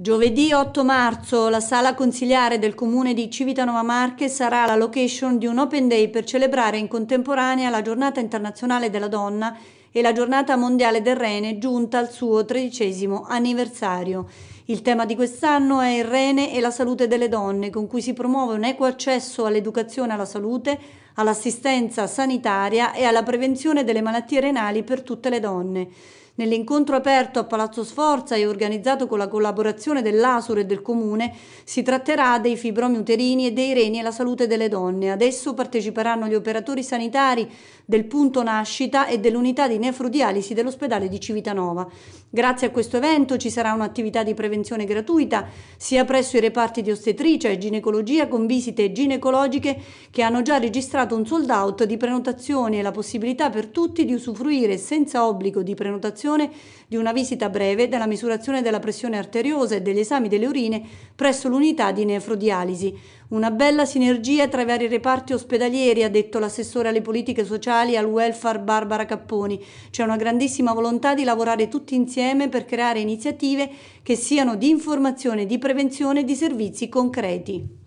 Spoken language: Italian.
Giovedì 8 marzo la sala consigliare del comune di Civitanova Marche sarà la location di un open day per celebrare in contemporanea la giornata internazionale della donna e la giornata mondiale del rene giunta al suo tredicesimo anniversario. Il tema di quest'anno è il rene e la salute delle donne con cui si promuove un equo accesso all'educazione e alla salute, all'assistenza sanitaria e alla prevenzione delle malattie renali per tutte le donne. Nell'incontro aperto a Palazzo Sforza e organizzato con la collaborazione dell'Asur e del Comune si tratterà dei fibromi uterini e dei reni e la salute delle donne. Adesso parteciperanno gli operatori sanitari del punto nascita e dell'unità di nefrodialisi dell'ospedale di Civitanova. Grazie a questo evento ci sarà un'attività di prevenzione gratuita sia presso i reparti di ostetricia e ginecologia con visite ginecologiche che hanno già registrato significato un sold out di prenotazioni e la possibilità per tutti di usufruire senza obbligo di prenotazione di una visita breve, della misurazione della pressione arteriosa e degli esami delle urine presso l'unità di nefrodialisi. Una bella sinergia tra i vari reparti ospedalieri, ha detto l'assessore alle politiche sociali e al welfare Barbara Capponi. C'è una grandissima volontà di lavorare tutti insieme per creare iniziative che siano di informazione, di prevenzione e di servizi concreti.